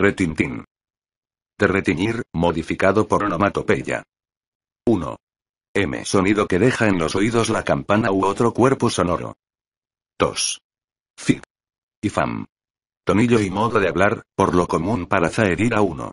Retintín. De retiñir, modificado por onomatopeya. 1. M. Sonido que deja en los oídos la campana u otro cuerpo sonoro. 2. Fi. Y fam. Tonillo y modo de hablar, por lo común para zaherir a uno.